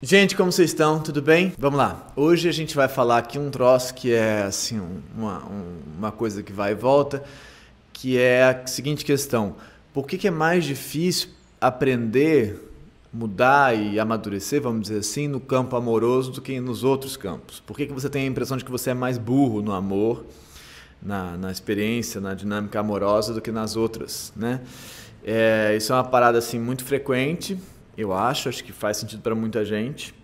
Gente, como vocês estão? Tudo bem? Vamos lá. Hoje a gente vai falar aqui um troço que é assim uma, uma coisa que vai e volta, que é a seguinte questão: por que, que é mais difícil aprender, mudar e amadurecer, vamos dizer assim, no campo amoroso do que nos outros campos? Por que, que você tem a impressão de que você é mais burro no amor, na, na experiência, na dinâmica amorosa do que nas outras, né? É, isso é uma parada assim muito frequente eu acho, acho que faz sentido para muita gente.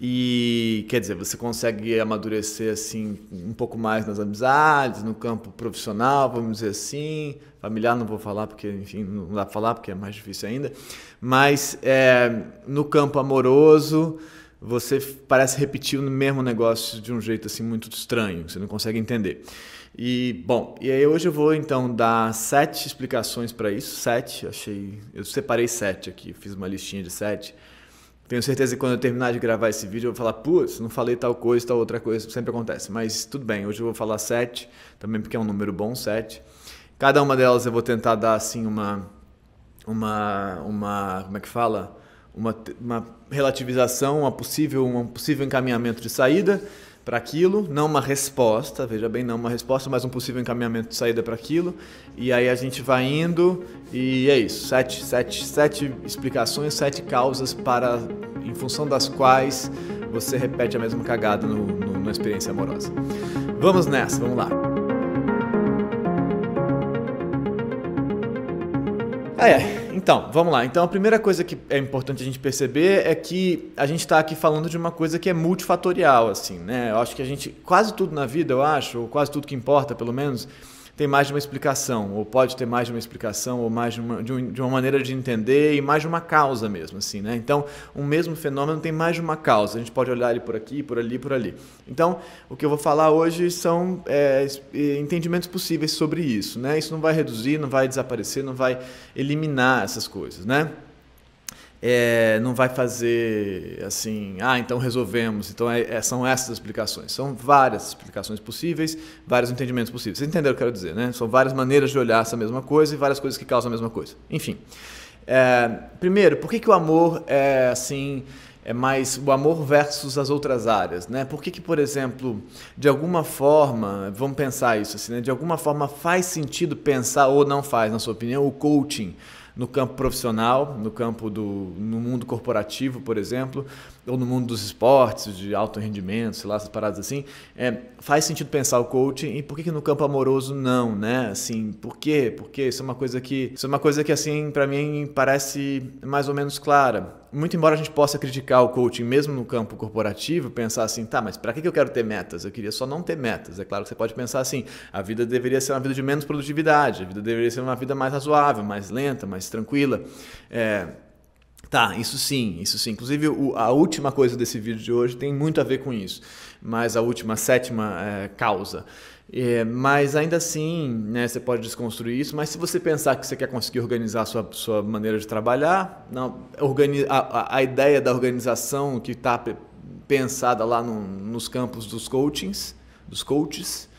E quer dizer, você consegue amadurecer assim um pouco mais nas amizades, no campo profissional, vamos dizer assim. Familiar não vou falar porque, enfim, não dá para falar porque é mais difícil ainda. Mas é, no campo amoroso, você parece repetir o mesmo negócio de um jeito assim muito estranho, você não consegue entender. E, bom, e aí hoje eu vou então dar sete explicações para isso. Sete, achei. Eu separei sete aqui, fiz uma listinha de sete. Tenho certeza que quando eu terminar de gravar esse vídeo, eu vou falar, putz, não falei tal coisa, tal outra coisa, sempre acontece. Mas tudo bem, hoje eu vou falar sete, também porque é um número bom, sete. Cada uma delas eu vou tentar dar assim uma. Uma. uma como é que fala? Uma, uma relativização, uma possível, um possível encaminhamento de saída para aquilo, não uma resposta, veja bem, não uma resposta, mas um possível encaminhamento de saída para aquilo. E aí a gente vai indo e é isso, sete, sete, sete explicações, sete causas para em função das quais você repete a mesma cagada no, no, na experiência amorosa. Vamos nessa, vamos lá. Ah, é, então, vamos lá. Então, a primeira coisa que é importante a gente perceber é que a gente está aqui falando de uma coisa que é multifatorial, assim, né? Eu acho que a gente, quase tudo na vida, eu acho, ou quase tudo que importa, pelo menos, tem mais de uma explicação, ou pode ter mais de uma explicação, ou mais de uma, de, um, de uma maneira de entender e mais de uma causa mesmo, assim, né? Então, um mesmo fenômeno tem mais de uma causa, a gente pode olhar ele por aqui, por ali, por ali. Então, o que eu vou falar hoje são é, entendimentos possíveis sobre isso, né? Isso não vai reduzir, não vai desaparecer, não vai eliminar essas coisas, né? é, não vai fazer assim, ah, então resolvemos. Então é, é, são essas explicações. São várias explicações possíveis, vários entendimentos possíveis. Vocês entenderam o que eu quero dizer, né? São várias maneiras de olhar essa mesma coisa e várias coisas que causam a mesma coisa. Enfim. É, primeiro, por que, que o amor é assim é mais o amor versus as outras áreas, né? Por que, que por exemplo, de alguma forma, vamos pensar isso assim, né? De alguma forma faz sentido pensar ou não faz, na sua opinião, o coaching no campo profissional, no campo do no mundo corporativo, por exemplo, ou no mundo dos esportes, de alto rendimento, sei lá, essas paradas assim, é, faz sentido pensar o coaching e por que, que, no campo amoroso não, né? Assim, por quê? Porque isso é uma coisa que, isso é uma coisa que assim, para mim parece mais ou menos clara. Muito embora a gente possa criticar o coaching mesmo no campo corporativo, pensar assim, tá, mas para que, que eu quero ter metas? Eu queria só não ter metas. É claro que você pode pensar assim, a vida deveria ser uma vida de menos produtividade, a vida deveria ser uma vida mais razoável, mais lenta, mais tranquila. É, Tá, isso sim, isso sim. Inclusive, o, a última coisa desse vídeo de hoje tem muito a ver com isso, mas a última, a sétima é, causa. É, mas ainda assim, né, você pode desconstruir isso, mas se você pensar que você quer conseguir organizar a sua, sua maneira de trabalhar, não, organi a, a ideia da organização que está pensada lá no, nos campos dos coachings, dos coaches,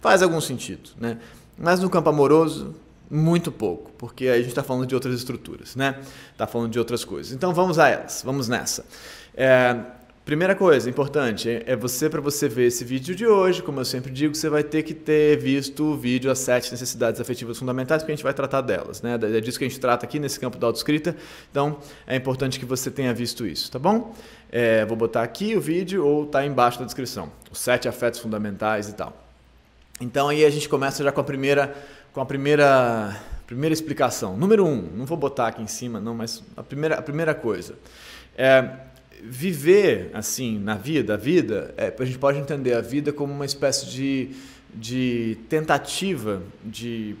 faz algum sentido. Né? Mas no campo amoroso, muito pouco, porque aí a gente está falando de outras estruturas, né? Está falando de outras coisas. Então vamos a elas, vamos nessa. É, primeira coisa importante é você, para você ver esse vídeo de hoje, como eu sempre digo, você vai ter que ter visto o vídeo As Sete Necessidades Afetivas Fundamentais, porque a gente vai tratar delas, né? É disso que a gente trata aqui nesse campo da autoescrita, então é importante que você tenha visto isso, tá bom? É, vou botar aqui o vídeo ou tá embaixo na descrição, os sete afetos fundamentais e tal. Então aí a gente começa já com a primeira então a primeira primeira explicação, número um, não vou botar aqui em cima, não, mas a primeira a primeira coisa é viver assim na vida, a vida é, a gente pode entender a vida como uma espécie de de tentativa de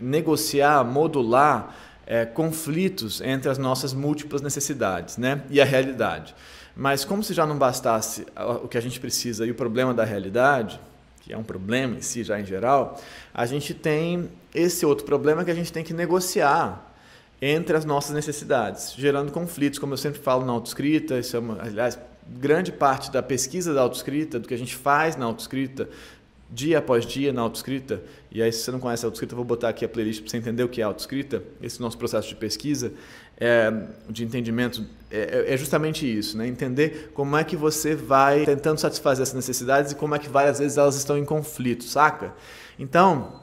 negociar, modular é, conflitos entre as nossas múltiplas necessidades né? e a realidade. Mas, como se já não bastasse o que a gente precisa e o problema da realidade, que é um problema em si já em geral, a gente tem esse outro problema que a gente tem que negociar entre as nossas necessidades, gerando conflitos, como eu sempre falo na autoescrita, isso é uma, aliás, grande parte da pesquisa da autoescrita, do que a gente faz na autoescrita, dia após dia na autoescrita, e aí se você não conhece a autoescrita, eu vou botar aqui a playlist para você entender o que é autoescrita, esse nosso processo de pesquisa, é, de entendimento, é, é, é, justamente isso, né? entender como é que você vai tentando satisfazer essas necessidades e como é que várias vezes elas estão em conflito, saca? Então,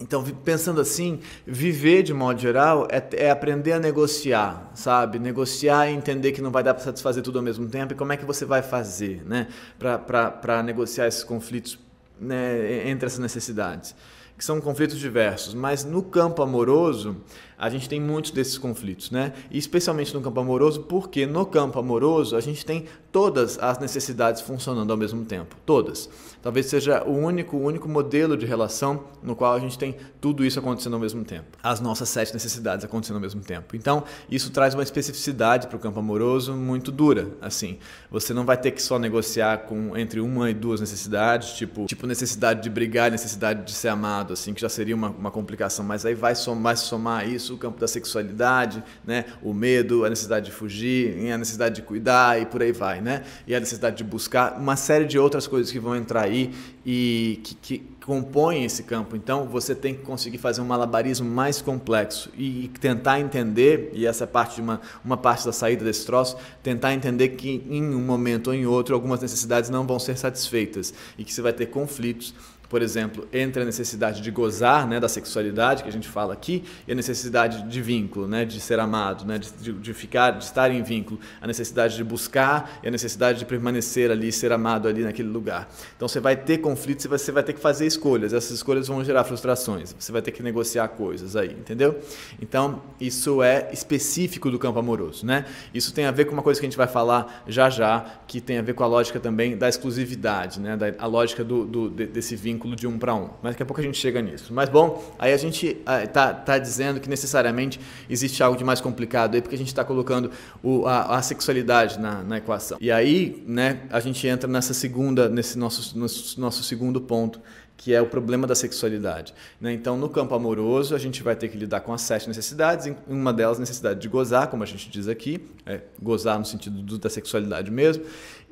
então, pensando assim, viver de modo geral é, é, aprender a negociar, sabe? Negociar e entender que não vai dar para satisfazer tudo ao mesmo tempo e como é que você vai fazer, né? Para negociar esses conflitos né, entre essas necessidades, que são conflitos diversos. Mas no campo amoroso, a gente tem muitos desses conflitos, né? E especialmente no campo amoroso, porque no campo amoroso a gente tem todas as necessidades funcionando ao mesmo tempo, todas. Talvez seja o único, único modelo de relação no qual a gente tem tudo isso acontecendo ao mesmo tempo, as nossas sete necessidades acontecendo ao mesmo tempo. Então isso traz uma especificidade para o campo amoroso muito dura, assim. Você não vai ter que só negociar com entre uma e duas necessidades, tipo tipo necessidade de brigar, necessidade de ser amado, assim, que já seria uma, uma complicação, mas aí vai somar, somar isso isso, o campo da sexualidade, né? o medo, a necessidade de fugir, a necessidade de cuidar e por aí vai, né? E a necessidade de buscar, uma série de outras coisas que vão entrar aí e que, que compõem esse campo. Então, você tem que conseguir fazer um malabarismo mais complexo e, tentar entender, e essa parte de uma, uma parte da saída desse troço, tentar entender que em um momento ou em outro algumas necessidades não vão ser satisfeitas e que você vai ter conflitos por exemplo, entre a necessidade de gozar né, da sexualidade, que a gente fala aqui, e a necessidade de vínculo, né, de ser amado, né, de, de, ficar, de estar em vínculo, a necessidade de buscar e a necessidade de permanecer ali, ser amado ali naquele lugar. Então você vai ter conflitos e você vai ter que fazer escolhas. Essas escolhas vão gerar frustrações, você vai ter que negociar coisas aí, entendeu? Então isso é específico do campo amoroso. Né? Isso tem a ver com uma coisa que a gente vai falar já já, que tem a ver com a lógica também da exclusividade, né, da, a lógica do, do, desse vínculo vínculo de um para um. Mas daqui a pouco a gente chega nisso. Mas bom, aí a gente está ah, tá dizendo que necessariamente existe algo de mais complicado aí, porque a gente está colocando o, a, a, sexualidade na, na, equação. E aí, né, a gente entra nessa segunda, nesse nosso, nosso, nosso segundo ponto, que é o problema da sexualidade. Né? Então, no campo amoroso, a gente vai ter que lidar com as sete necessidades, uma delas a necessidade de gozar, como a gente diz aqui, é, gozar no sentido do, da sexualidade mesmo.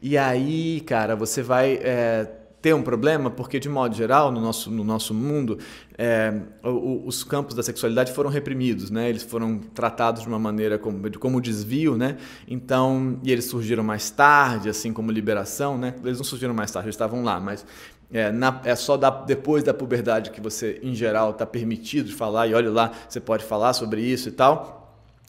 E aí, cara, você vai é, ter um problema, porque de modo geral, no nosso, no nosso mundo, é, o, os campos da sexualidade foram reprimidos, né? eles foram tratados de uma maneira como, como desvio, né? então, e eles surgiram mais tarde, assim como liberação, né? eles não surgiram mais tarde, eles estavam lá, mas é, na, é, só da, depois da puberdade que você, em geral, está permitido de falar, e olha lá, você pode falar sobre isso e tal.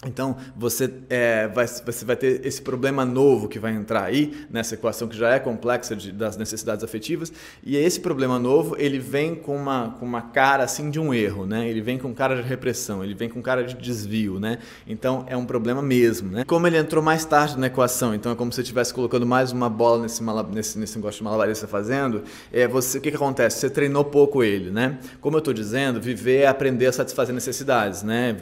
Então você, é, vai, você vai ter esse problema novo que vai entrar aí nessa equação que já é complexa de, das necessidades afetivas e esse problema novo ele vem com uma, com uma cara assim de um erro, né? Ele vem com cara de repressão, ele vem com cara de desvio, né? Então é um problema mesmo, né? Como ele entrou mais tarde na equação, então é como se você estivesse colocando mais uma bola nesse, mala, nesse, nesse negócio de malabarista tá fazendo, é você, o que, que acontece? Você treinou pouco ele, né? Como eu estou dizendo, viver é aprender a satisfazer necessidades, né?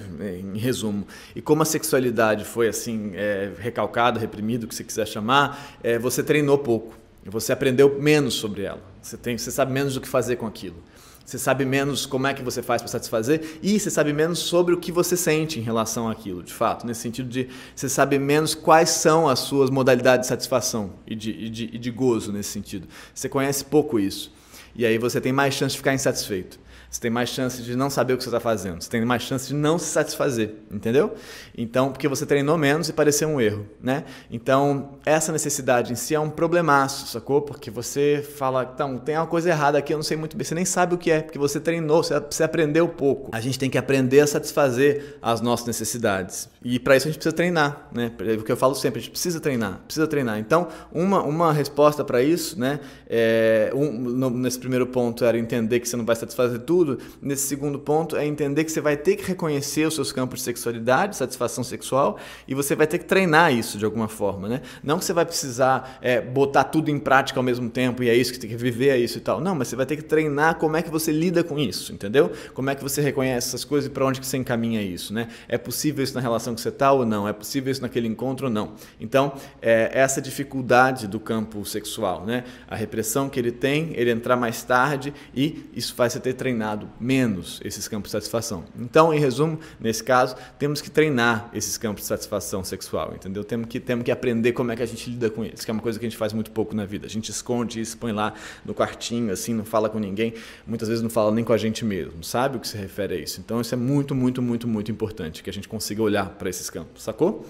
Em resumo. E como a sexualidade foi assim é, recalcada, reprimida, o que você quiser chamar, é, você treinou pouco, você aprendeu menos sobre ela, você, tem, você sabe menos do que fazer com aquilo. Você sabe menos como é que você faz para satisfazer e você sabe menos sobre o que você sente em relação àquilo, de fato. Nesse sentido de você sabe menos quais são as suas modalidades de satisfação e de, e de, e de gozo nesse sentido. Você conhece pouco isso. E aí você tem mais chance de ficar insatisfeito. Você tem mais chance de não saber o que você está fazendo. Você tem mais chance de não se satisfazer, entendeu? Então, porque você treinou menos e pareceu um erro, né? Então, essa necessidade em si é um problemaço, sacou? Porque você fala, então, tem uma coisa errada aqui, eu não sei muito bem. Você nem sabe o que é, porque você treinou, você aprendeu pouco. A gente tem que aprender a satisfazer as nossas necessidades. E para isso a gente precisa treinar, né? É o que eu falo sempre, a gente precisa treinar, precisa treinar. Então, uma, uma resposta para isso, né? É, um, no, nesse primeiro ponto era entender que você não vai satisfazer tudo tudo, nesse segundo ponto, é entender que você vai ter que reconhecer os seus campos de sexualidade, satisfação sexual, e você vai ter que treinar isso de alguma forma, né? Não que você vai precisar é, botar tudo em prática ao mesmo tempo e é isso que tem que viver, é isso e tal. Não, mas você vai ter que treinar como é que você lida com isso, entendeu? Como é que você reconhece essas coisas e para onde que você encaminha isso, né? É possível isso na relação que você está ou não? É possível isso naquele encontro ou não? Então, é, essa dificuldade do campo sexual, né? A repressão que ele tem, ele entrar mais tarde e isso faz você ter treinado treinado menos esses campos de satisfação. Então, em resumo, nesse caso, temos que treinar esses campos de satisfação sexual, entendeu? Temos que, temos que aprender como é que a gente lida com eles, que é uma coisa que a gente faz muito pouco na vida. A gente esconde isso, põe lá no quartinho, assim, não fala com ninguém, muitas vezes não fala nem com a gente mesmo, sabe o que se refere a isso? Então, isso é muito, muito, muito, muito importante, que a gente consiga olhar para esses campos, sacou?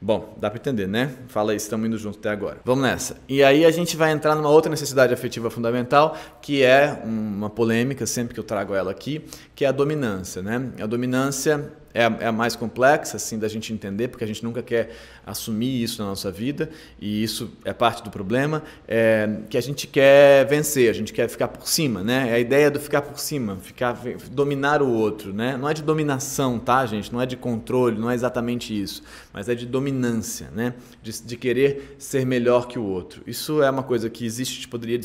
Bom, dá para entender, né? Fala aí, estamos indo junto até agora. Vamos nessa. E aí a gente vai entrar numa outra necessidade afetiva fundamental, que é uma polêmica, sempre que eu trago ela aqui, que é a dominância, né? A dominância é a, é a mais complexa assim da gente entender, porque a gente nunca quer assumir isso na nossa vida e isso é parte do problema, é, que a gente quer vencer, a gente quer ficar por cima, né? É a ideia do ficar por cima, ficar dominar o outro, né? Não é de dominação, tá, gente? Não é de controle, não é exatamente isso, mas é de dominância, né? De, de querer ser melhor que o outro. Isso é uma coisa que existe, a gente poderia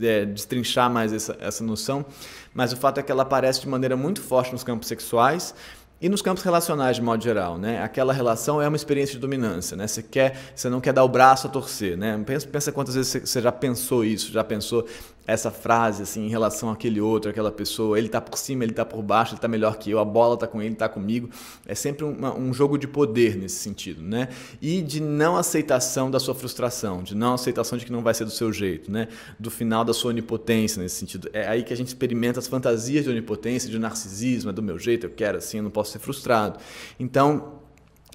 é, destrinchar mais essa, essa noção, mas o fato é que ela aparece de maneira muito forte nos campos sexuais e nos campos relacionais, de modo geral, né? Aquela relação é uma experiência de dominância, né? Você quer, você não quer dar o braço a torcer, né? Pensa, pensa quantas vezes você já pensou isso, já pensou essa frase assim em relação àquele outro, àquela pessoa, ele tá por cima, ele tá por baixo, ele tá melhor que eu, a bola tá com ele, tá comigo. É sempre uma, um jogo de poder nesse sentido, né? E de não aceitação da sua frustração, de não aceitação de que não vai ser do seu jeito, né? Do final da sua onipotência nesse sentido. É aí que a gente experimenta as fantasias de onipotência, de narcisismo, é do meu jeito, eu quero assim, eu não posso ser frustrado. Então,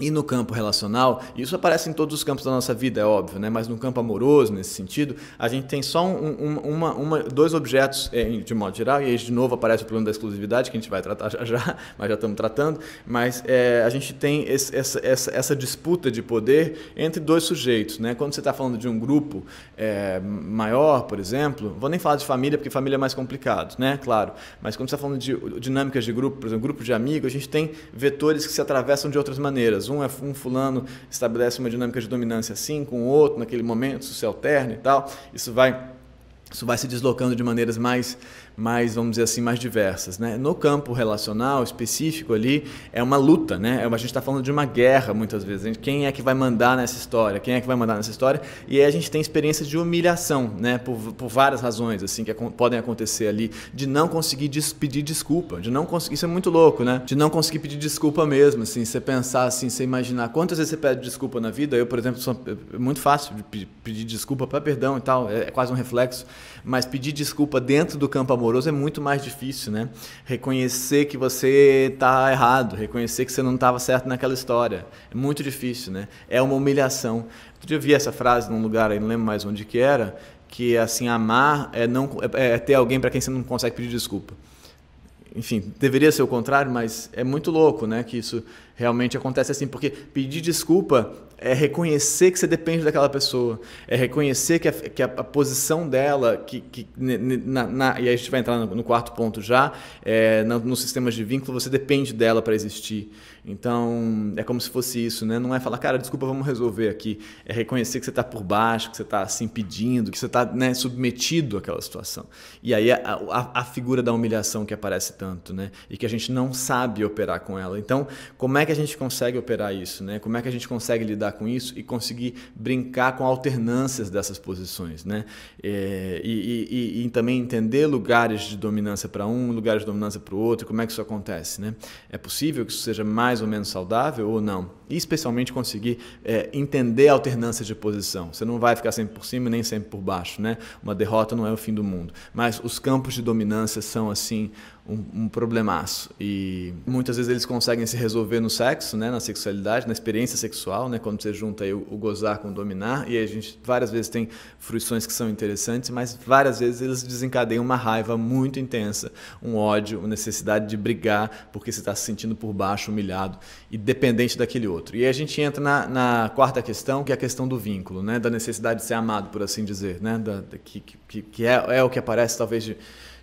e no campo relacional, isso aparece em todos os campos da nossa vida, é óbvio, né? mas no campo amoroso, nesse sentido, a gente tem só um, um, uma, uma, dois objetos é, de modo geral, e aí de novo aparece o problema da exclusividade, que a gente vai tratar já já, mas já estamos tratando, mas é, a gente tem esse, essa, essa, essa, disputa de poder entre dois sujeitos. Né? Quando você está falando de um grupo é, maior, por exemplo, vou nem falar de família, porque família é mais complicado, né? claro, mas quando você está falando de dinâmicas de grupo, por exemplo, grupo de amigos, a gente tem vetores que se atravessam de outras maneiras dinâmicas. Um é um fulano estabelece uma dinâmica de dominância assim com o outro naquele momento, isso se alterna e tal. Isso vai isso vai se deslocando de maneiras mais mais, vamos dizer assim, mais diversas. Né? No campo relacional específico ali, é uma luta, né? É a gente está falando de uma guerra muitas vezes. Quem é que vai mandar nessa história? Quem é que vai mandar nessa história? E aí a gente tem experiência de humilhação, né? Por, por várias razões, assim, que podem acontecer ali, de não conseguir des pedir desculpa, de não conseguir. Isso é muito louco, né? De não conseguir pedir desculpa mesmo, assim, você pensar assim, você imaginar quantas vezes você pede desculpa na vida. Eu, por exemplo, sou é muito fácil de pedir desculpa para perdão e tal, é, é quase um reflexo. Mas pedir desculpa dentro do campo amoroso é muito mais difícil, né? Reconhecer que você está errado, reconhecer que você não estava certo naquela história. É muito difícil, né? É uma humilhação. Outro dia eu vi essa frase num lugar, aí não lembro mais onde que era, que assim, amar é, não, é, é ter alguém para quem você não consegue pedir desculpa enfim, deveria ser o contrário, mas é muito louco, né? Que isso realmente acontece assim, porque pedir desculpa é reconhecer que você depende daquela pessoa, é reconhecer que a, que a, a posição dela, que, que na, na, e aí a gente vai entrar no, no quarto ponto já, é, nos sistemas de vínculo você depende dela para existir. Então é como se fosse isso, né? Não é falar, cara, desculpa, vamos resolver aqui. É reconhecer que você está por baixo, que você está assim pedindo, que você está né, submetido àquela situação. E aí a, a, a figura da humilhação que aparece tanto, né? E que a gente não sabe operar com ela. Então como é é que a gente consegue operar isso, né? Como é que a gente consegue lidar com isso e conseguir brincar com alternâncias dessas posições, né? É, e, e, e, também entender lugares de dominância para um, lugares de dominância para o outro, como é que isso acontece, né? É possível que isso seja mais ou menos saudável ou não? especialmente conseguir é, entender a alternância de posição. Você não vai ficar sempre por cima nem sempre por baixo, né? Uma derrota não é o fim do mundo. Mas os campos de dominância são assim um, um problemaço e muitas vezes eles conseguem se resolver no sexo, né? Na sexualidade, na experiência sexual, né? Quando você junta aí o, o gozar com o dominar e a gente várias vezes tem fruições que são interessantes, mas várias vezes eles desencadeiam uma raiva muito intensa, um ódio, uma necessidade de brigar porque você está se sentindo por baixo, humilhado e dependente daquele outro outro. E aí a gente entra na, na, quarta questão, que é a questão do vínculo, né? da necessidade de ser amado, por assim dizer, né? Da, da, que, que, que é, é, o que aparece talvez de,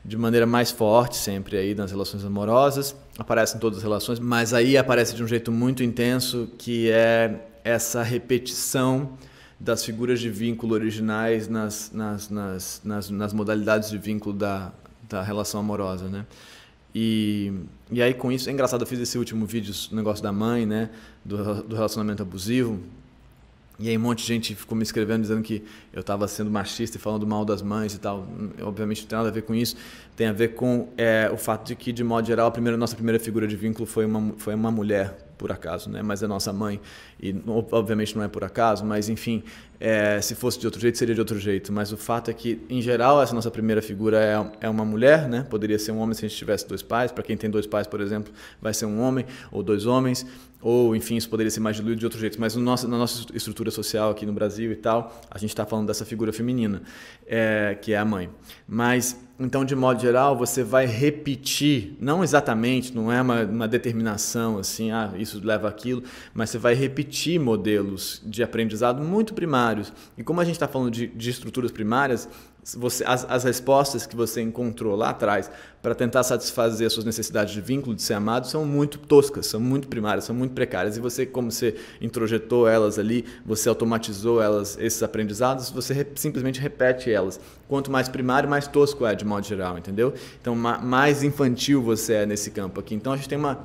de maneira mais forte sempre aí nas relações amorosas, aparece em todas as relações, mas aí aparece de um jeito muito intenso, que é essa repetição das figuras de vínculo originais nas, nas, nas, nas, nas modalidades de vínculo da, da relação amorosa, né? E e aí com isso, é engraçado, eu fiz esse último vídeo, o negócio da mãe, né? Do, do relacionamento abusivo. E aí um monte de gente ficou me escrevendo dizendo que eu estava sendo machista e falando mal das mães e tal. Obviamente não tem nada a ver com isso. Tem a ver com é, o fato de que, de modo geral, a primeira, nossa primeira figura de vínculo foi uma, foi uma mulher por acaso, né? mas é nossa mãe, e obviamente não é por acaso, mas enfim, é, se fosse de outro jeito, seria de outro jeito. Mas o fato é que, em geral, essa nossa primeira figura é, é uma mulher, né? poderia ser um homem se a gente tivesse dois pais, para quem tem dois pais, por exemplo, vai ser um homem ou dois homens, ou enfim, isso poderia ser mais diluído de outro jeito, mas no nosso, na nossa estrutura social aqui no Brasil e tal, a gente está falando dessa figura feminina, é, que é a mãe. Mas, então, de modo geral, você vai repetir, não exatamente, não é uma, uma determinação assim, ah, isso leva aquilo, mas você vai repetir modelos de aprendizado muito primários. E como a gente está falando de, de estruturas primárias, você, as, as, respostas que você encontrou lá atrás para tentar satisfazer suas necessidades de vínculo, de ser amado, são muito toscas, são muito primárias, são muito precárias. E você, como você introjetou elas ali, você automatizou elas, esses aprendizados, você re, simplesmente repete elas. Quanto mais primário, mais tosco é, de modo geral, entendeu? Então, ma, mais infantil você é nesse campo aqui. Então, a gente tem uma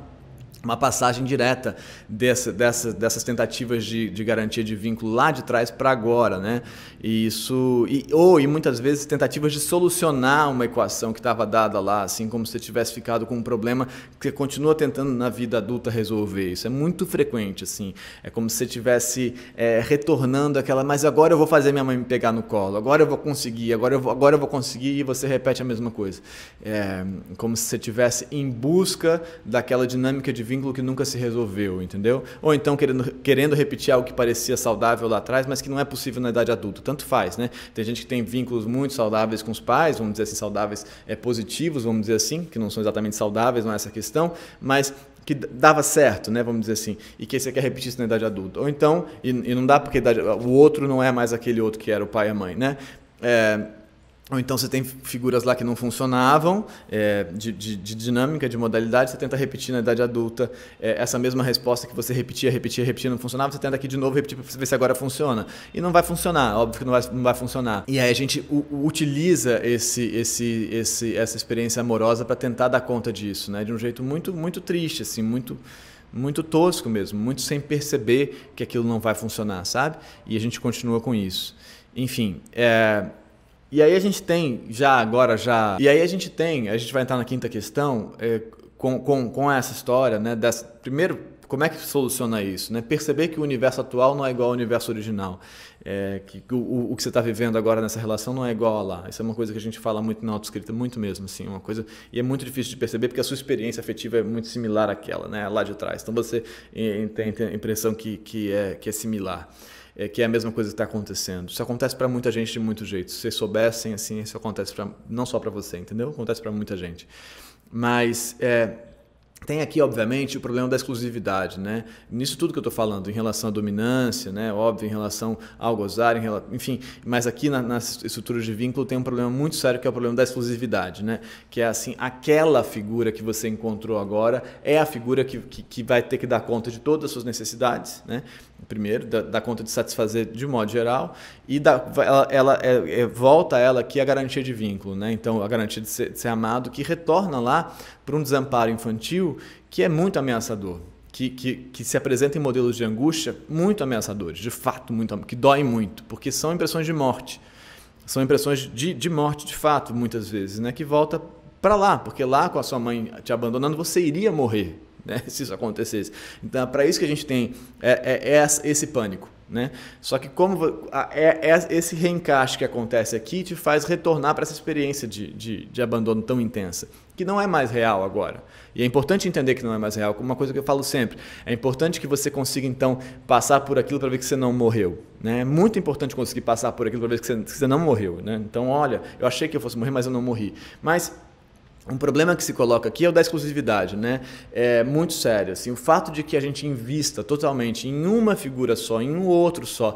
uma passagem direta dessa, dessa, dessas tentativas de, de, garantia de vínculo lá de trás para agora, né? E isso e, ou e muitas vezes tentativas de solucionar uma equação que estava dada lá, assim como se você tivesse ficado com um problema que você continua tentando na vida adulta resolver. Isso é muito frequente, assim. É como se você tivesse é, retornando aquela, mas agora eu vou fazer minha mãe me pegar no colo, agora eu vou conseguir, agora eu vou, agora eu vou conseguir e você repete a mesma coisa. É como se você tivesse em busca daquela dinâmica de vínculo vínculo que nunca se resolveu, entendeu? Ou então querendo, querendo repetir algo que parecia saudável lá atrás, mas que não é possível na idade adulta. Tanto faz, né? Tem gente que tem vínculos muito saudáveis com os pais, vamos dizer assim, saudáveis é, positivos, vamos dizer assim, que não são exatamente saudáveis, não é essa questão, mas que dava certo, né, vamos dizer assim, e que você quer repetir isso na idade adulta. Ou então, e, e não dá porque idade, o outro não é mais aquele outro que era o pai e a mãe, né? É, ou então você tem figuras lá que não funcionavam, é, de, de, de, dinâmica, de modalidade, você tenta repetir na idade adulta é, essa mesma resposta que você repetia, repetia, repetia, não funcionava, você tenta aqui de novo repetir para ver se agora funciona. E não vai funcionar, óbvio que não vai, não vai funcionar. E aí a gente u, utiliza esse, esse, esse, essa experiência amorosa para tentar dar conta disso, né? de um jeito muito, muito triste, assim, muito muito tosco mesmo, muito sem perceber que aquilo não vai funcionar, sabe? E a gente continua com isso. Enfim, é, e aí a gente tem, já agora, já. E aí a gente tem, a gente vai entrar na quinta questão, é, com, com, com essa história, né? Dessa, primeiro, como é que soluciona isso? Né? Perceber que o universo atual não é igual ao universo original. É, que o, o, que você está vivendo agora nessa relação não é igual a lá. Isso é uma coisa que a gente fala muito na autoescrita, muito mesmo, assim, uma coisa e é muito difícil de perceber porque a sua experiência afetiva é muito similar àquela, né, lá de trás. Então você é, tem, a impressão que, que, é, que é similar é, que é a mesma coisa que está acontecendo. Isso acontece para muita gente de muitos jeitos. Se vocês soubessem, assim, isso acontece pra, não só para você, entendeu? Acontece para muita gente. Mas é, tem aqui, obviamente, o problema da exclusividade, né? Nisso tudo que eu estou falando, em relação à dominância, né? Óbvio, em relação ao gozar, rela... enfim. Mas aqui na, nas estruturas de vínculo tem um problema muito sério que é o problema da exclusividade, né? Que é assim, aquela figura que você encontrou agora é a figura que, que, que vai ter que dar conta de todas as suas necessidades, né? primeiro, dá conta de satisfazer de modo geral, e ela, ela é, é, volta a ela aqui a garantia de vínculo, né? então a garantia de ser, de ser amado, que retorna lá para um desamparo infantil que é muito ameaçador. Que, que, que, se apresentam em modelos de angústia muito ameaçadores, de fato, muito, que doem muito, porque são impressões de morte. São impressões de, de morte, de fato, muitas vezes, né? que volta para lá, porque lá com a sua mãe te abandonando, você iria morrer. né? se isso acontecesse. Então, é para isso que a gente tem é, é, é esse pânico. Né? Só que como é, é esse reencaixe que acontece aqui te faz retornar para essa experiência de, de, de, abandono tão intensa, que não é mais real agora. E é importante entender que não é mais real, como uma coisa que eu falo sempre. É importante que você consiga, então, passar por aquilo para ver que você não morreu. Né? É muito importante conseguir passar por aquilo para ver que você, que você não morreu. Né? Então, olha, eu achei que eu fosse morrer, mas eu não morri. Mas um problema que se coloca aqui é o da exclusividade, né? É muito sério. Assim, o fato de que a gente invista totalmente em uma figura só, em um outro só,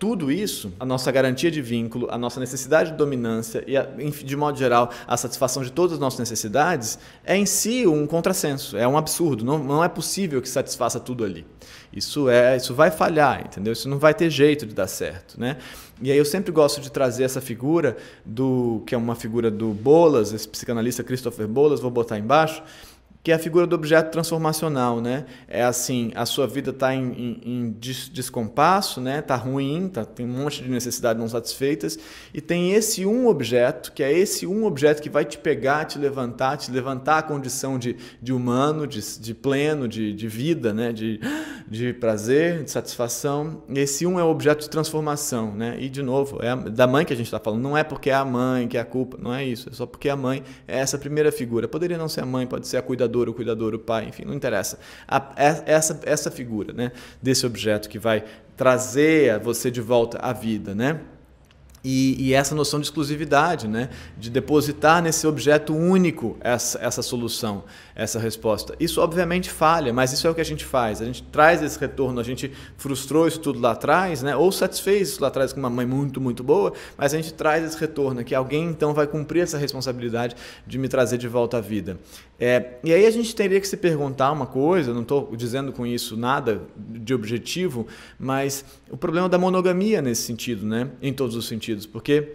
tudo isso, a nossa garantia de vínculo, a nossa necessidade de dominância e, a, de modo geral, a satisfação de todas as nossas necessidades, é em si um contrassenso, é um absurdo. Não, não é possível que satisfaça tudo ali. Isso é, isso vai falhar, entendeu? Isso não vai ter jeito de dar certo, né? E aí eu sempre gosto de trazer essa figura do que é uma figura do Bolas, esse psicanalista Christopher Bolas, vou botar embaixo que é a figura do objeto transformacional, né? É assim, a sua vida está em, em, em, descompasso, né? está ruim, tá, tem um monte de necessidades não satisfeitas e tem esse um objeto que é esse um objeto que vai te pegar, te levantar, te levantar a condição de, de humano, de, de pleno, de, de vida, né? De, de prazer, de satisfação. Esse um é o objeto de transformação, né? E de novo, é a, da mãe que a gente está falando. Não é porque é a mãe que é a culpa, não é isso. É só porque é a mãe é essa primeira figura. Poderia não ser a mãe, pode ser a cuidadora cuidador, o cuidador, o pai, enfim, não interessa. A, é, essa, essa figura né, desse objeto que vai trazer você de volta à vida, né? E, e, essa noção de exclusividade, né? de depositar nesse objeto único essa, essa solução, essa resposta. Isso obviamente falha, mas isso é o que a gente faz. A gente traz esse retorno, a gente frustrou isso tudo lá atrás, né? ou satisfez isso lá atrás com uma mãe muito, muito boa, mas a gente traz esse retorno, que alguém então vai cumprir essa responsabilidade de me trazer de volta à vida. É, e aí a gente teria que se perguntar uma coisa, não estou dizendo com isso nada de objetivo, mas o problema da monogamia nesse sentido, né? em todos os sentidos sentidos, porque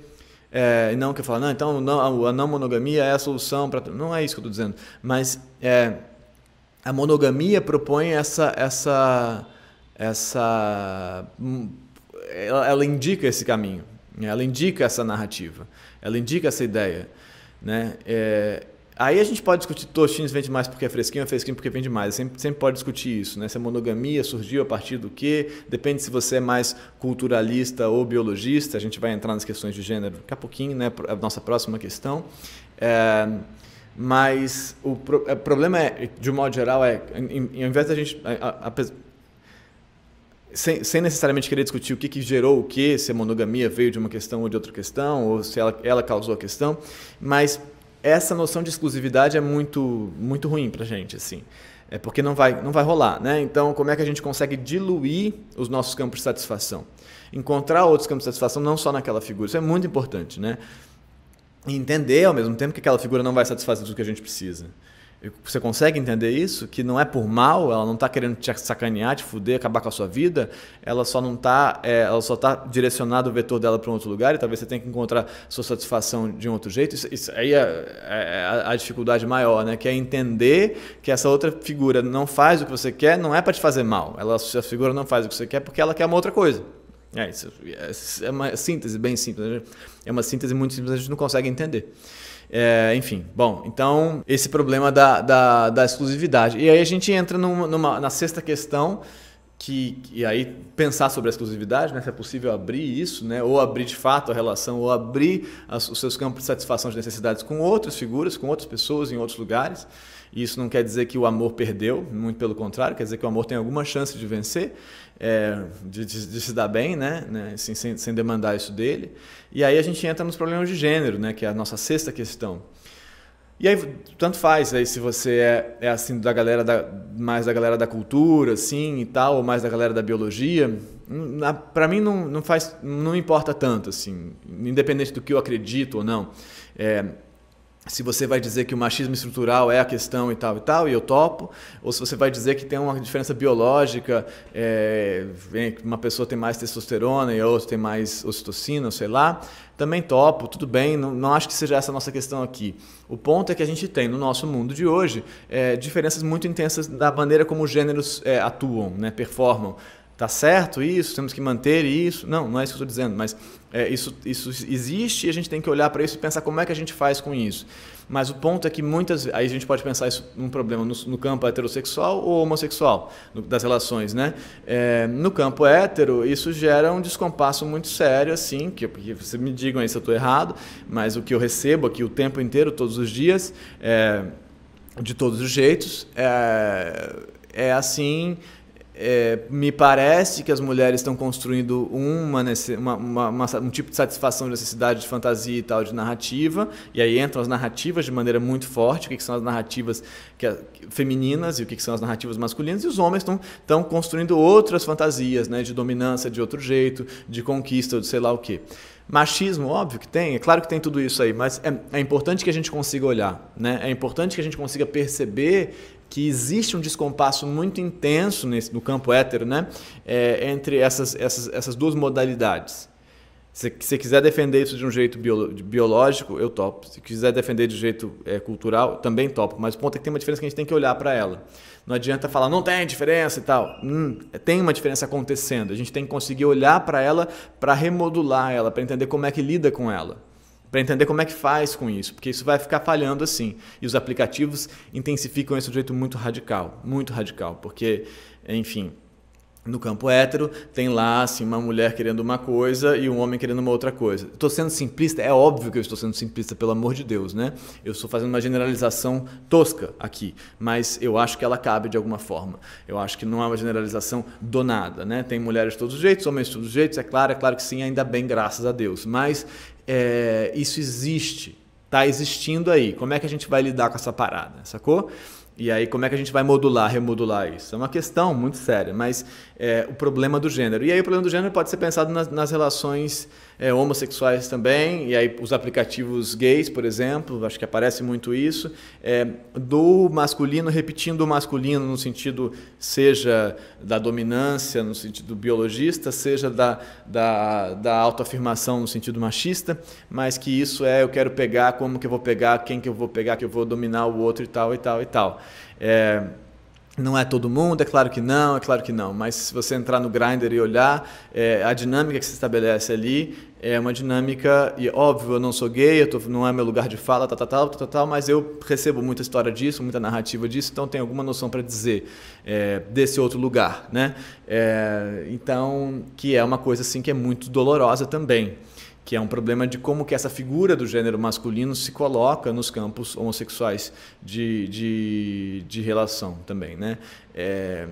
é, não que eu falo, não, então não, a não monogamia é a solução para. Não é isso que eu estou dizendo. Mas é, a monogamia propõe essa. essa, essa hum, ela, ela, indica esse caminho, né, ela indica essa narrativa, ela indica essa ideia. Né? É, Aí a gente pode discutir Tostines vende mais porque é fresquinho, é fresquinho porque vende mais. Sempre, sempre pode discutir isso, né? Se a monogamia surgiu a partir do quê? Depende se você é mais culturalista ou biologista. A gente vai entrar nas questões de gênero daqui a pouquinho, né? A nossa próxima questão. É, mas o, pro, o, problema é, de um modo geral, é em, em, ao invés da gente. A, a, sem, sem, necessariamente querer discutir o que, que gerou o que, se a monogamia veio de uma questão ou de outra questão, ou se ela, ela causou a questão, mas essa noção de exclusividade é muito, muito ruim para gente, assim. É porque não vai, não vai rolar, né? Então, como é que a gente consegue diluir os nossos campos de satisfação? Encontrar outros campos de satisfação, não só naquela figura. Isso é muito importante, né? E entender, ao mesmo tempo, que aquela figura não vai satisfazer tudo que a gente precisa. Você consegue entender isso? Que não é por mal, ela não está querendo te sacanear, te fuder, acabar com a sua vida, ela só não tá, é, ela só está direcionada o vetor dela para um outro lugar e talvez você tenha que encontrar sua satisfação de um outro jeito. Isso, isso aí é, é, é a dificuldade maior, né? Que é entender que essa outra figura não faz o que você quer, não é para te fazer mal. Ela, a figura não faz o que você quer porque ela quer uma outra coisa. É, isso, é, é uma síntese bem simples. Né? É uma síntese muito simples, a gente não consegue entender. É, enfim, bom, então esse problema da, da, da, exclusividade. E aí a gente entra numa, numa na sexta questão, que, e aí pensar sobre a exclusividade, né, se é possível abrir isso, né, ou abrir de fato a relação, ou abrir as, os seus campos de satisfação de necessidades com outras figuras, com outras pessoas em outros lugares. E isso não quer dizer que o amor perdeu, muito pelo contrário, quer dizer que o amor tem alguma chance de vencer é, de, de, de, se dar bem, né? né? Assim, sem, sem demandar isso dele. E aí a gente entra nos problemas de gênero, né? Que é a nossa sexta questão. E aí, tanto faz, aí se você é, é assim da galera da, mais da galera da cultura, assim, e tal, ou mais da galera da biologia, para mim não, não faz, não importa tanto, assim, independente do que eu acredito ou não. É, se você vai dizer que o machismo estrutural é a questão e tal e tal, e eu topo, ou se você vai dizer que tem uma diferença biológica, é, uma pessoa tem mais testosterona e a outra tem mais ocitocina, sei lá, também topo, tudo bem, não, não acho que seja essa a nossa questão aqui. O ponto é que a gente tem no nosso mundo de hoje é, diferenças muito intensas da maneira como os gêneros é, atuam, né, performam. Tá certo isso? Temos que manter isso? Não, não é isso que eu estou dizendo, mas é, isso, isso existe e a gente tem que olhar para isso e pensar como é que a gente faz com isso. Mas o ponto é que muitas aí a gente pode pensar isso num problema no, no campo heterossexual ou homossexual no, das relações, né? É, no campo hétero isso gera um descompasso muito sério, assim, que, que vocês me digam aí se eu estou errado, mas o que eu recebo aqui o tempo inteiro, todos os dias, é, de todos os jeitos, é, é assim é, me parece que as mulheres estão construindo uma, uma, uma, um tipo de satisfação de necessidade de fantasia e tal, de narrativa, e aí entram as narrativas de maneira muito forte, o que, que são as narrativas que, femininas e o que, que, são as narrativas masculinas, e os homens estão construindo outras fantasias, né, de dominância de outro jeito, de conquista, de sei lá o quê. Machismo, óbvio que tem, é claro que tem tudo isso aí, mas é, é importante que a gente consiga olhar, né? é importante que a gente consiga perceber que existe um descompasso muito intenso nesse, no campo hétero né? É, entre essas, essas, essas duas modalidades. Se você quiser defender isso de um jeito de, biológico, eu topo. Se quiser defender de um jeito é, cultural, também topo. Mas o ponto é que tem uma diferença que a gente tem que olhar para ela. Não adianta falar, não tem diferença e tal. Hum, tem uma diferença acontecendo. A gente tem que conseguir olhar para ela, para remodular ela, para entender como é que lida com ela para entender como é que faz com isso, porque isso vai ficar falhando assim. E os aplicativos intensificam isso de um jeito muito radical, muito radical, porque, enfim, no campo hétero, tem lá assim, uma mulher querendo uma coisa e um homem querendo uma outra coisa. Estou sendo simplista? É óbvio que eu estou sendo simplista, pelo amor de Deus, né? Eu estou fazendo uma generalização tosca aqui, mas eu acho que ela cabe de alguma forma. Eu acho que não é uma generalização nada, né? Tem mulheres de todos os jeitos, homens de todos os jeitos, é claro, é claro que sim, ainda bem, graças a Deus. Mas é, isso existe, está existindo aí. Como é que a gente vai lidar com essa parada, sacou? E aí, como é que a gente vai modular, remodular isso? É uma questão muito séria, mas é, o problema do gênero. E aí o problema do gênero pode ser pensado nas, nas relações é, homossexuais também, e aí os aplicativos gays, por exemplo, acho que aparece muito isso, é, do masculino repetindo o masculino no sentido seja da dominância, no sentido biologista, seja da, da, da autoafirmação no sentido machista, mas que isso é eu quero pegar, como que eu vou pegar, quem que eu vou pegar, que eu vou dominar o outro e tal e tal e tal. É, não é todo mundo, é claro que não, é claro que não. Mas se você entrar no grinder e olhar, é, a dinâmica que se estabelece ali é uma dinâmica, e óbvio, eu não sou gay, tô, não é meu lugar de fala, tal, tá, tal, tá, tal, tá, tal, mas eu recebo muita história disso, muita narrativa disso, então tenho alguma noção para dizer é, desse outro lugar, né? É, então, que é uma coisa assim que é muito dolorosa também que é um problema de como que essa figura do gênero masculino se coloca nos campos homossexuais de, de, de relação também, né? É,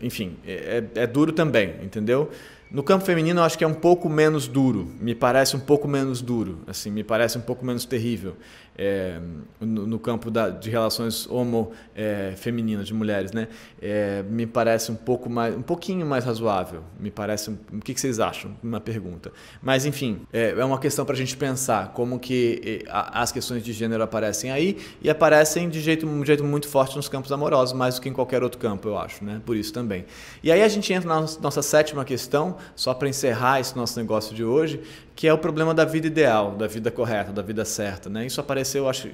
enfim, é, é, é duro também, entendeu? No campo feminino, eu acho que é um pouco menos duro. Me parece um pouco menos duro, assim, me parece um pouco menos terrível é, no, no, campo da, de relações homo é, femininas de mulheres, né? É, me parece um pouco mais, um pouquinho mais razoável. Me parece, o que, que vocês acham? Uma pergunta. Mas enfim, é, é uma questão para a gente pensar como que as questões de gênero aparecem aí e aparecem de jeito, um jeito muito forte nos campos amorosos, mais do que em qualquer outro campo, eu acho, né? Por isso também. E aí a gente entra na nossa sétima questão, só para encerrar esse nosso negócio de hoje, que é o problema da vida ideal, da vida correta, da vida certa. Né? Isso apareceu, acho,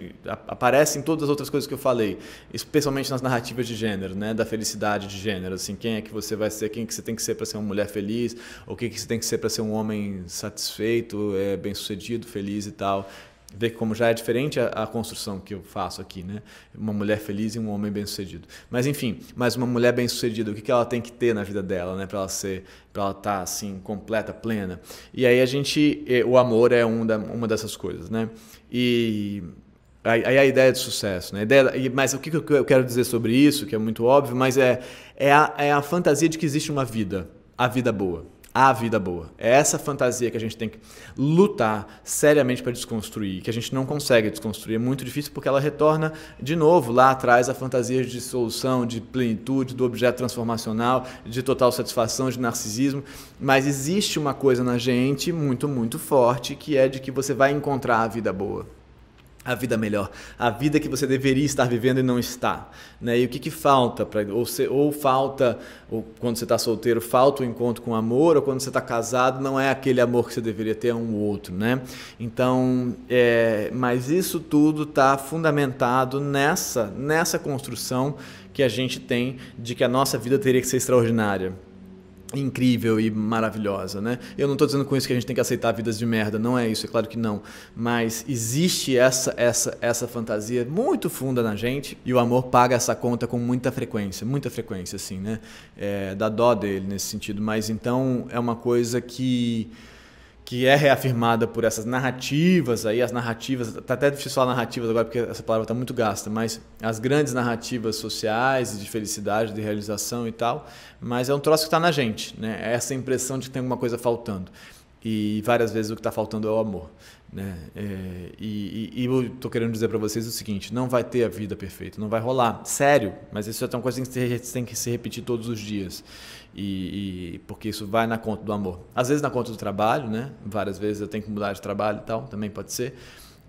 aparece em todas as outras coisas que eu falei, especialmente nas narrativas de gênero, né? da felicidade de gênero, assim, quem é que você vai ser, quem que você tem que ser para ser uma mulher feliz, o que, que você tem que ser para ser um homem satisfeito, é, bem-sucedido, feliz e tal ver como já é diferente a, a, construção que eu faço aqui, né? Uma mulher feliz e um homem bem-sucedido. Mas enfim, mas uma mulher bem-sucedida, o que, que ela tem que ter na vida dela, né, para ela ser, para ela estar tá, assim completa, plena. E aí a gente, o amor é um da, uma dessas coisas, né? E aí a ideia de sucesso, né? A ideia, mas o que, que eu quero dizer sobre isso, que é muito óbvio, mas é é a, é a fantasia de que existe uma vida, a vida boa a vida boa. É essa fantasia que a gente tem que lutar seriamente para desconstruir, que a gente não consegue desconstruir. É muito difícil porque ela retorna de novo lá atrás a fantasia de solução, de plenitude, do objeto transformacional, de total satisfação, de narcisismo. Mas existe uma coisa na gente muito, muito forte que é de que você vai encontrar a vida boa a vida melhor, a vida que você deveria estar vivendo e não está, né? E o que, que falta para ou, se, ou falta ou quando você está solteiro falta o um encontro com amor ou quando você está casado não é aquele amor que você deveria ter é um outro, né? Então, é, mas isso tudo está fundamentado nessa nessa construção que a gente tem de que a nossa vida teria que ser extraordinária incrível e maravilhosa, né? Eu não estou dizendo com isso que a gente tem que aceitar vidas de merda, não é isso, é claro que não, mas existe essa essa essa fantasia muito funda na gente e o amor paga essa conta com muita frequência, muita frequência, assim, né? É, dá dó dele nesse sentido, mas então é uma coisa que que é reafirmada por essas narrativas aí, as narrativas, tá até difícil falar narrativas agora porque essa palavra está muito gasta, mas as grandes narrativas sociais de felicidade, de realização e tal, mas é um troço que está na gente, né? É essa impressão de que tem alguma coisa faltando. E várias vezes o que está faltando é o amor. Né? É, e, e, e, eu tô querendo dizer para vocês o seguinte: não vai ter a vida perfeita, não vai rolar, sério. Mas isso é uma coisa que tem que se, tem que se repetir todos os dias, e, e, porque isso vai na conta do amor. Às vezes na conta do trabalho, né? Várias vezes eu tenho que mudar de trabalho e tal, também pode ser.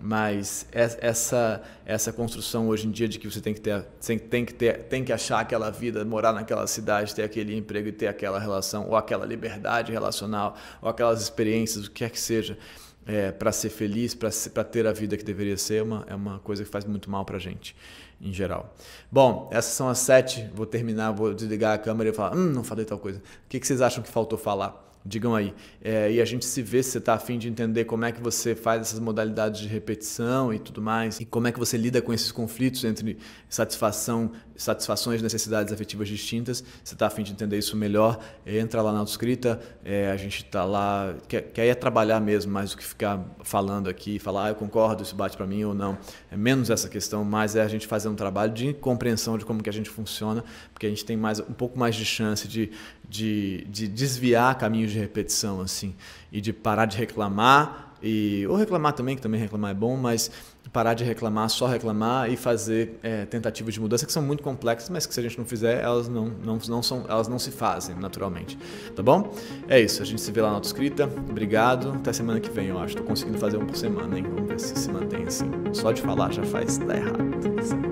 Mas essa essa construção hoje em dia de que você tem que ter tem que ter tem que achar aquela vida, morar naquela cidade, ter aquele emprego e ter aquela relação ou aquela liberdade relacional ou aquelas experiências, o que quer que seja é, para ser feliz, para ter a vida que deveria ser, é uma, é uma coisa que faz muito mal para gente, em geral. Bom, essas são as sete. Vou terminar, vou desligar a câmera e falar: hum, não falei tal coisa. O que, que vocês acham que faltou falar? digam aí. É, e a gente se vê se você está afim de entender como é que você faz essas modalidades de repetição e tudo mais, e como é que você lida com esses conflitos entre satisfação, satisfações, necessidades afetivas distintas. Se está afim de entender isso melhor, entra lá na autoescrita, é, a gente está lá, quer, quer é trabalhar mesmo mais do que ficar falando aqui, falar, ah, eu concordo, isso bate para mim ou não. É menos essa questão, mas é a gente fazer um trabalho de compreensão de como que a gente funciona, porque a gente tem mais um pouco mais de chance de, de, de desviar caminhos de repetição, assim, e de parar de reclamar, e ou reclamar também, que também reclamar é bom, mas parar de reclamar, só reclamar e fazer é, tentativas de mudança que são muito complexas, mas que se a gente não fizer, elas não, não, não, são, elas não se fazem naturalmente. Tá bom? É isso, a gente se vê lá na autoescrita. Obrigado. Até semana que vem, eu acho. Tô conseguindo fazer um por semana, hein? Vamos ver se se mantém assim. Só de falar já faz, tá errado.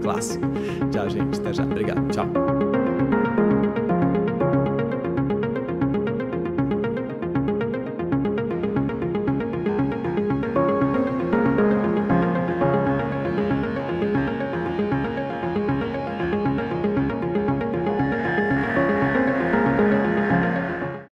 clássico. Tchau, gente. Até já. Obrigado. Tchau.